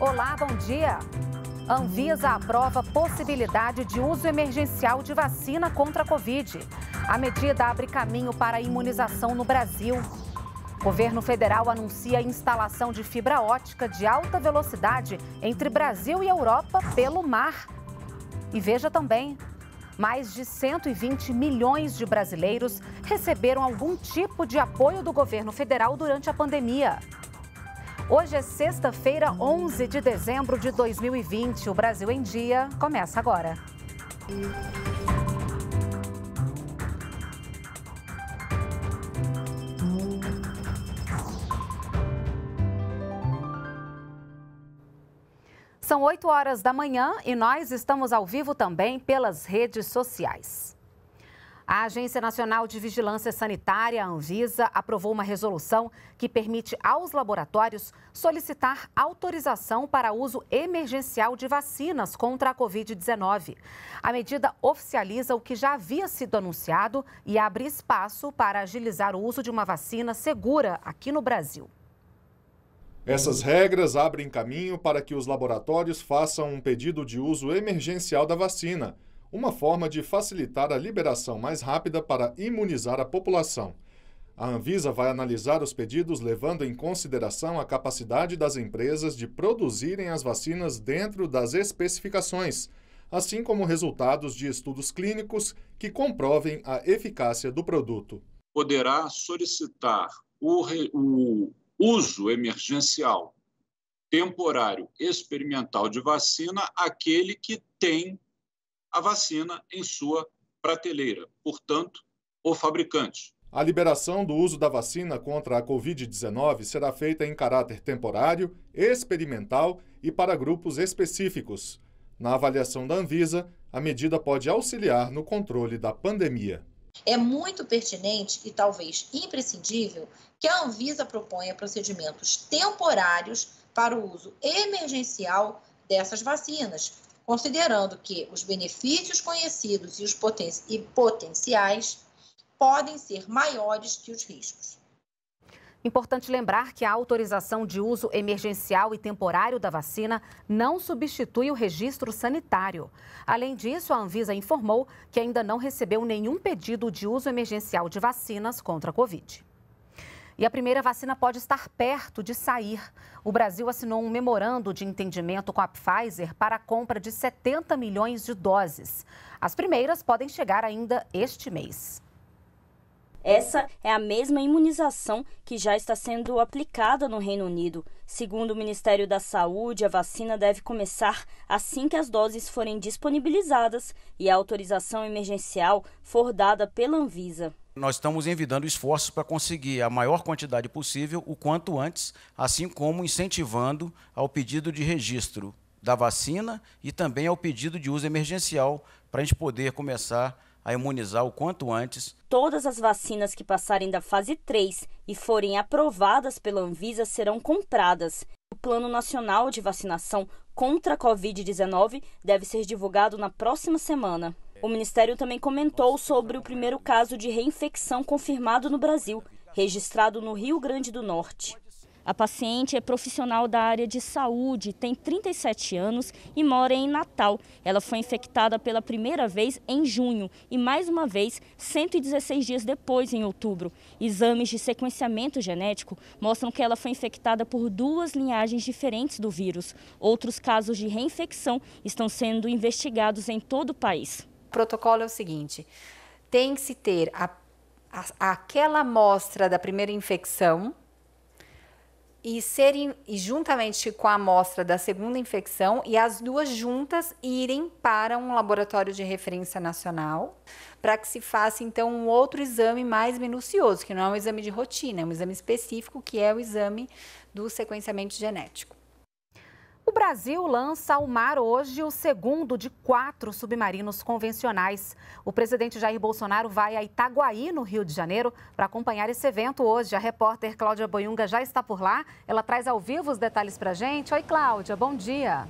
Olá, bom dia. Anvisa aprova possibilidade de uso emergencial de vacina contra a Covid. A medida abre caminho para a imunização no Brasil. O governo federal anuncia a instalação de fibra ótica de alta velocidade entre Brasil e Europa pelo mar. E veja também, mais de 120 milhões de brasileiros receberam algum tipo de apoio do governo federal durante a pandemia. Hoje é sexta-feira, 11 de dezembro de 2020. O Brasil em Dia começa agora. São 8 horas da manhã e nós estamos ao vivo também pelas redes sociais. A Agência Nacional de Vigilância Sanitária, a Anvisa, aprovou uma resolução que permite aos laboratórios solicitar autorização para uso emergencial de vacinas contra a Covid-19. A medida oficializa o que já havia sido anunciado e abre espaço para agilizar o uso de uma vacina segura aqui no Brasil. Essas regras abrem caminho para que os laboratórios façam um pedido de uso emergencial da vacina uma forma de facilitar a liberação mais rápida para imunizar a população. A Anvisa vai analisar os pedidos levando em consideração a capacidade das empresas de produzirem as vacinas dentro das especificações, assim como resultados de estudos clínicos que comprovem a eficácia do produto. Poderá solicitar o, re... o uso emergencial, temporário, experimental de vacina aquele que tem a vacina em sua prateleira, portanto, o fabricante. A liberação do uso da vacina contra a Covid-19 será feita em caráter temporário, experimental e para grupos específicos. Na avaliação da Anvisa, a medida pode auxiliar no controle da pandemia. É muito pertinente e talvez imprescindível que a Anvisa proponha procedimentos temporários para o uso emergencial dessas vacinas, considerando que os benefícios conhecidos e os poten e potenciais podem ser maiores que os riscos. Importante lembrar que a autorização de uso emergencial e temporário da vacina não substitui o registro sanitário. Além disso, a Anvisa informou que ainda não recebeu nenhum pedido de uso emergencial de vacinas contra a Covid e a primeira vacina pode estar perto de sair. O Brasil assinou um memorando de entendimento com a Pfizer para a compra de 70 milhões de doses. As primeiras podem chegar ainda este mês. Essa é a mesma imunização que já está sendo aplicada no Reino Unido. Segundo o Ministério da Saúde, a vacina deve começar assim que as doses forem disponibilizadas e a autorização emergencial for dada pela Anvisa. Nós estamos envidando esforços para conseguir a maior quantidade possível o quanto antes, assim como incentivando ao pedido de registro da vacina e também ao pedido de uso emergencial para a gente poder começar a imunizar o quanto antes. Todas as vacinas que passarem da fase 3 e forem aprovadas pela Anvisa serão compradas. O Plano Nacional de Vacinação contra a Covid-19 deve ser divulgado na próxima semana. O Ministério também comentou sobre o primeiro caso de reinfecção confirmado no Brasil, registrado no Rio Grande do Norte. A paciente é profissional da área de saúde, tem 37 anos e mora em Natal. Ela foi infectada pela primeira vez em junho e mais uma vez 116 dias depois, em outubro. Exames de sequenciamento genético mostram que ela foi infectada por duas linhagens diferentes do vírus. Outros casos de reinfecção estão sendo investigados em todo o país protocolo é o seguinte: tem que se ter a, a, aquela amostra da primeira infecção e serem e juntamente com a amostra da segunda infecção e as duas juntas irem para um laboratório de referência nacional para que se faça então um outro exame mais minucioso, que não é um exame de rotina, é um exame específico que é o exame do sequenciamento genético. O Brasil lança ao mar hoje o segundo de quatro submarinos convencionais. O presidente Jair Bolsonaro vai a Itaguaí, no Rio de Janeiro, para acompanhar esse evento hoje. A repórter Cláudia Boiunga já está por lá. Ela traz ao vivo os detalhes para a gente. Oi, Cláudia, bom dia.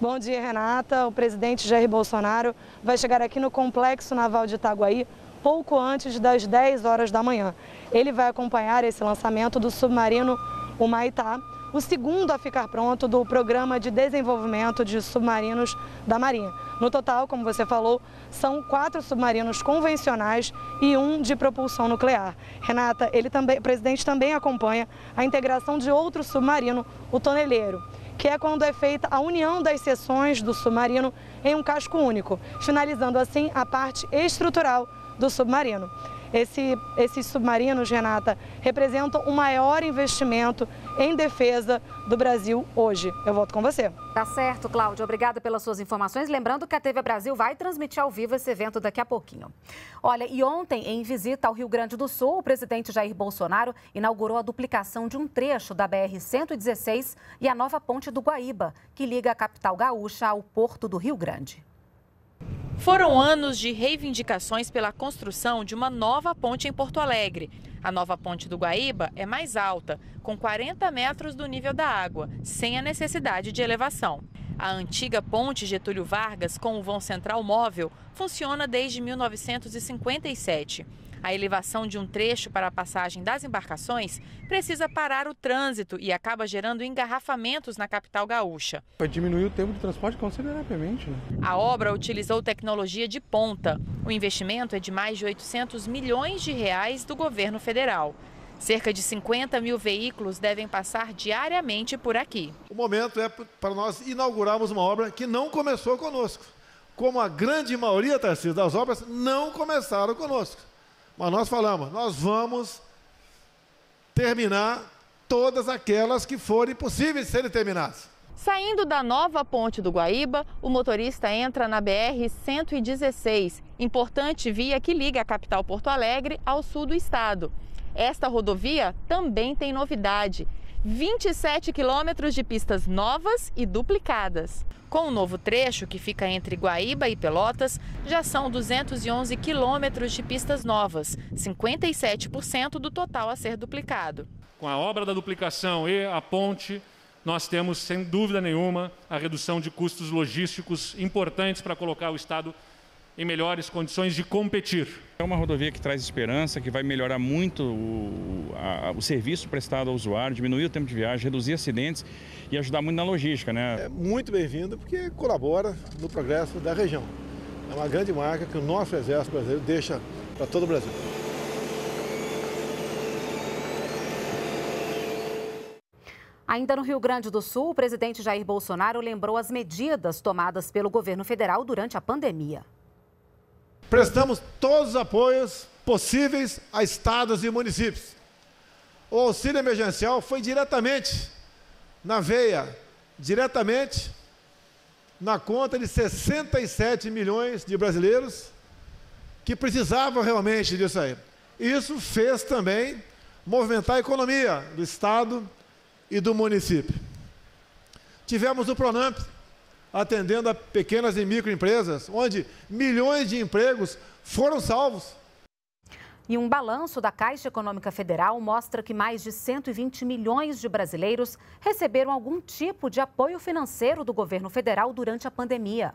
Bom dia, Renata. O presidente Jair Bolsonaro vai chegar aqui no Complexo Naval de Itaguaí pouco antes das 10 horas da manhã. Ele vai acompanhar esse lançamento do submarino Humaitá, o segundo a ficar pronto do Programa de Desenvolvimento de Submarinos da Marinha. No total, como você falou, são quatro submarinos convencionais e um de propulsão nuclear. Renata, ele também, o presidente também acompanha a integração de outro submarino, o toneleiro que é quando é feita a união das seções do submarino em um casco único, finalizando assim a parte estrutural do submarino. Esse, esses submarinos, Renata, representam o maior investimento em defesa do Brasil hoje. Eu volto com você. Tá certo, Cláudio. Obrigada pelas suas informações. Lembrando que a TV Brasil vai transmitir ao vivo esse evento daqui a pouquinho. Olha, e ontem, em visita ao Rio Grande do Sul, o presidente Jair Bolsonaro inaugurou a duplicação de um trecho da BR-116 e a nova ponte do Guaíba, que liga a capital gaúcha ao porto do Rio Grande. Foram anos de reivindicações pela construção de uma nova ponte em Porto Alegre. A nova ponte do Guaíba é mais alta, com 40 metros do nível da água, sem a necessidade de elevação. A antiga ponte Getúlio Vargas, com o vão central móvel, funciona desde 1957. A elevação de um trecho para a passagem das embarcações precisa parar o trânsito e acaba gerando engarrafamentos na capital gaúcha. Vai diminuir o tempo de transporte consideravelmente. Né? A obra utilizou tecnologia de ponta. O investimento é de mais de 800 milhões de reais do governo federal. Cerca de 50 mil veículos devem passar diariamente por aqui. O momento é para nós inaugurarmos uma obra que não começou conosco. Como a grande maioria, das obras não começaram conosco. Mas nós falamos, nós vamos terminar todas aquelas que forem possíveis serem terminadas. Saindo da nova ponte do Guaíba, o motorista entra na BR-116, importante via que liga a capital Porto Alegre ao sul do estado. Esta rodovia também tem novidade. 27 quilômetros de pistas novas e duplicadas. Com o novo trecho, que fica entre Guaíba e Pelotas, já são 211 quilômetros de pistas novas, 57% do total a ser duplicado. Com a obra da duplicação e a ponte, nós temos, sem dúvida nenhuma, a redução de custos logísticos importantes para colocar o Estado em melhores condições de competir. É uma rodovia que traz esperança, que vai melhorar muito o, a, o serviço prestado ao usuário, diminuir o tempo de viagem, reduzir acidentes e ajudar muito na logística. Né? É muito bem-vindo porque colabora no progresso da região. É uma grande marca que o nosso Exército Brasileiro deixa para todo o Brasil. Ainda no Rio Grande do Sul, o presidente Jair Bolsonaro lembrou as medidas tomadas pelo governo federal durante a pandemia prestamos todos os apoios possíveis a estados e municípios. O auxílio emergencial foi diretamente na veia, diretamente na conta de 67 milhões de brasileiros que precisavam realmente disso aí. Isso fez também movimentar a economia do estado e do município. Tivemos o Pronamp, atendendo a pequenas e microempresas, onde milhões de empregos foram salvos. E um balanço da Caixa Econômica Federal mostra que mais de 120 milhões de brasileiros receberam algum tipo de apoio financeiro do governo federal durante a pandemia.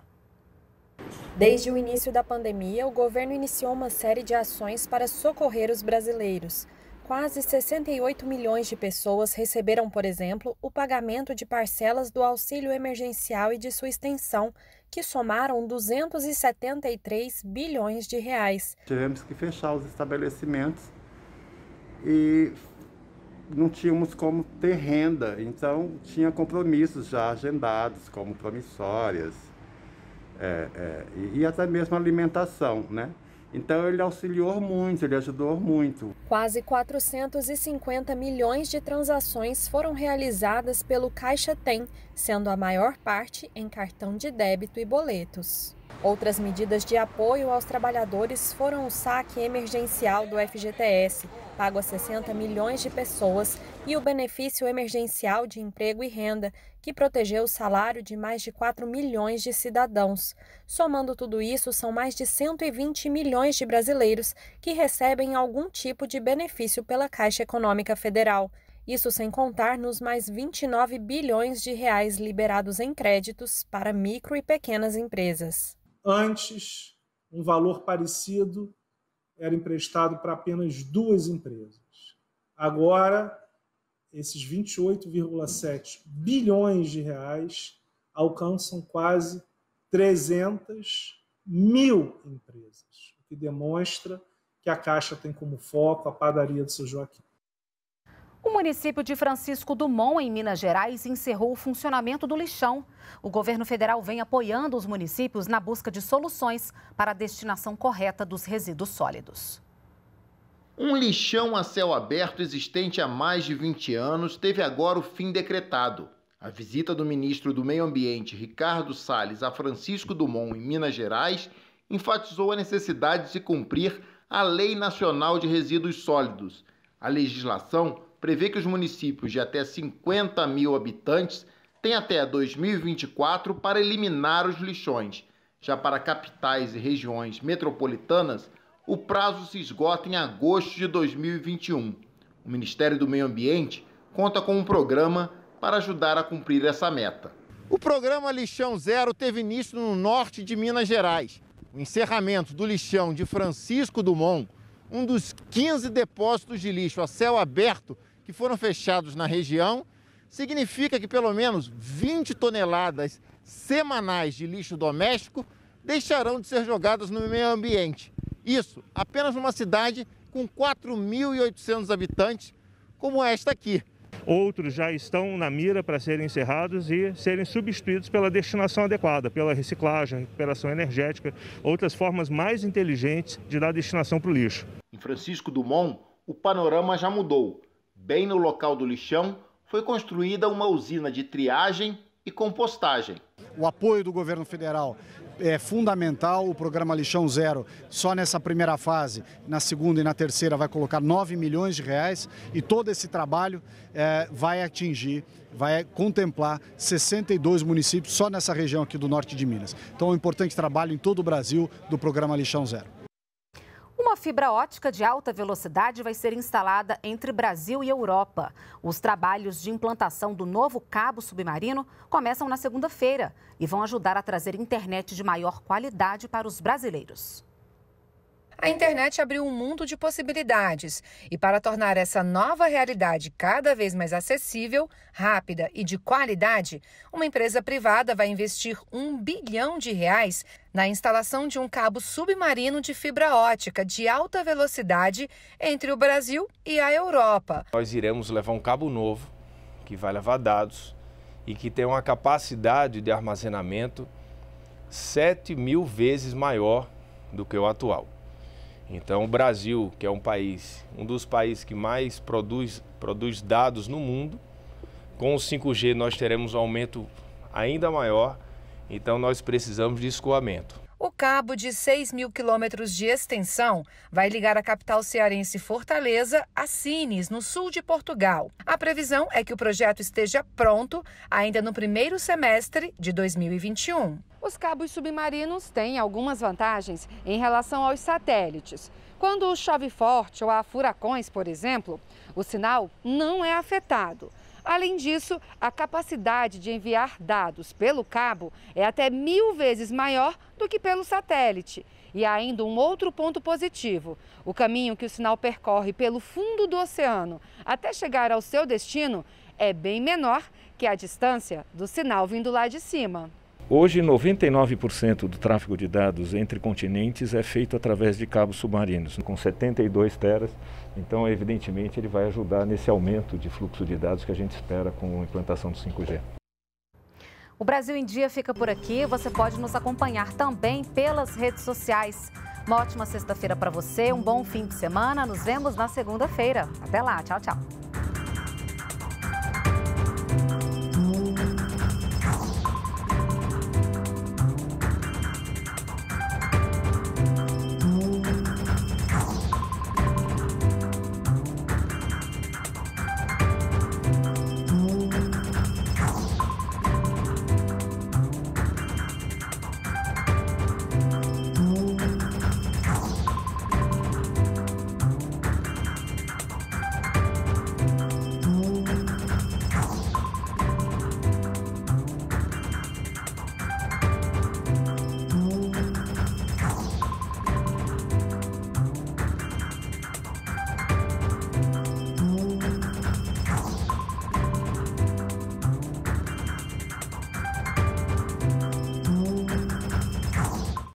Desde o início da pandemia, o governo iniciou uma série de ações para socorrer os brasileiros. Quase 68 milhões de pessoas receberam, por exemplo, o pagamento de parcelas do auxílio emergencial e de sua extensão, que somaram 273 bilhões de reais. Tivemos que fechar os estabelecimentos e não tínhamos como ter renda, então tinha compromissos já agendados, como promissórias é, é, e, e até mesmo alimentação, né? Então ele auxiliou muito, ele ajudou muito. Quase 450 milhões de transações foram realizadas pelo Caixa Tem, sendo a maior parte em cartão de débito e boletos. Outras medidas de apoio aos trabalhadores foram o saque emergencial do FGTS, pago a 60 milhões de pessoas, e o benefício emergencial de emprego e renda, que protegeu o salário de mais de 4 milhões de cidadãos. Somando tudo isso, são mais de 120 milhões de brasileiros que recebem algum tipo de benefício pela Caixa Econômica Federal. Isso sem contar nos mais 29 bilhões de reais liberados em créditos para micro e pequenas empresas. Antes, um valor parecido era emprestado para apenas duas empresas. Agora, esses 28,7 bilhões de reais alcançam quase 300 mil empresas, o que demonstra que a Caixa tem como foco a padaria do seu Joaquim. O município de Francisco Dumont, em Minas Gerais, encerrou o funcionamento do lixão. O governo federal vem apoiando os municípios na busca de soluções para a destinação correta dos resíduos sólidos. Um lixão a céu aberto existente há mais de 20 anos teve agora o fim decretado. A visita do ministro do Meio Ambiente, Ricardo Salles, a Francisco Dumont, em Minas Gerais, enfatizou a necessidade de se cumprir a Lei Nacional de Resíduos Sólidos. A legislação prevê que os municípios de até 50 mil habitantes têm até 2024 para eliminar os lixões. Já para capitais e regiões metropolitanas, o prazo se esgota em agosto de 2021. O Ministério do Meio Ambiente conta com um programa para ajudar a cumprir essa meta. O programa Lixão Zero teve início no norte de Minas Gerais. O encerramento do lixão de Francisco Dumont, um dos 15 depósitos de lixo a céu aberto que foram fechados na região, significa que pelo menos 20 toneladas semanais de lixo doméstico deixarão de ser jogadas no meio ambiente. Isso apenas numa cidade com 4.800 habitantes, como esta aqui. Outros já estão na mira para serem encerrados e serem substituídos pela destinação adequada, pela reciclagem, recuperação energética, outras formas mais inteligentes de dar destinação para o lixo. Em Francisco Dumont, o panorama já mudou. Bem no local do lixão, foi construída uma usina de triagem e compostagem. O apoio do governo federal é fundamental. O programa Lixão Zero, só nessa primeira fase, na segunda e na terceira, vai colocar 9 milhões de reais. E todo esse trabalho é, vai atingir, vai contemplar 62 municípios só nessa região aqui do norte de Minas. Então, é um importante trabalho em todo o Brasil do programa Lixão Zero. Uma fibra ótica de alta velocidade vai ser instalada entre Brasil e Europa. Os trabalhos de implantação do novo cabo submarino começam na segunda-feira e vão ajudar a trazer internet de maior qualidade para os brasileiros. A internet abriu um mundo de possibilidades e, para tornar essa nova realidade cada vez mais acessível, rápida e de qualidade, uma empresa privada vai investir um bilhão de reais na instalação de um cabo submarino de fibra ótica de alta velocidade entre o Brasil e a Europa. Nós iremos levar um cabo novo que vai levar dados e que tem uma capacidade de armazenamento 7 mil vezes maior do que o atual. Então, o Brasil, que é um país, um dos países que mais produz, produz dados no mundo, com o 5G nós teremos um aumento ainda maior, então nós precisamos de escoamento. O cabo de 6 mil quilômetros de extensão vai ligar a capital cearense Fortaleza a Sines, no sul de Portugal. A previsão é que o projeto esteja pronto ainda no primeiro semestre de 2021. Os cabos submarinos têm algumas vantagens em relação aos satélites. Quando chove forte ou há furacões, por exemplo, o sinal não é afetado. Além disso, a capacidade de enviar dados pelo cabo é até mil vezes maior do que pelo satélite. E há ainda um outro ponto positivo: o caminho que o sinal percorre pelo fundo do oceano até chegar ao seu destino é bem menor que a distância do sinal vindo lá de cima. Hoje, 99% do tráfego de dados entre continentes é feito através de cabos submarinos, com 72 teras. Então, evidentemente, ele vai ajudar nesse aumento de fluxo de dados que a gente espera com a implantação do 5G. O Brasil em Dia fica por aqui. Você pode nos acompanhar também pelas redes sociais. Uma ótima sexta-feira para você, um bom fim de semana. Nos vemos na segunda-feira. Até lá. Tchau, tchau.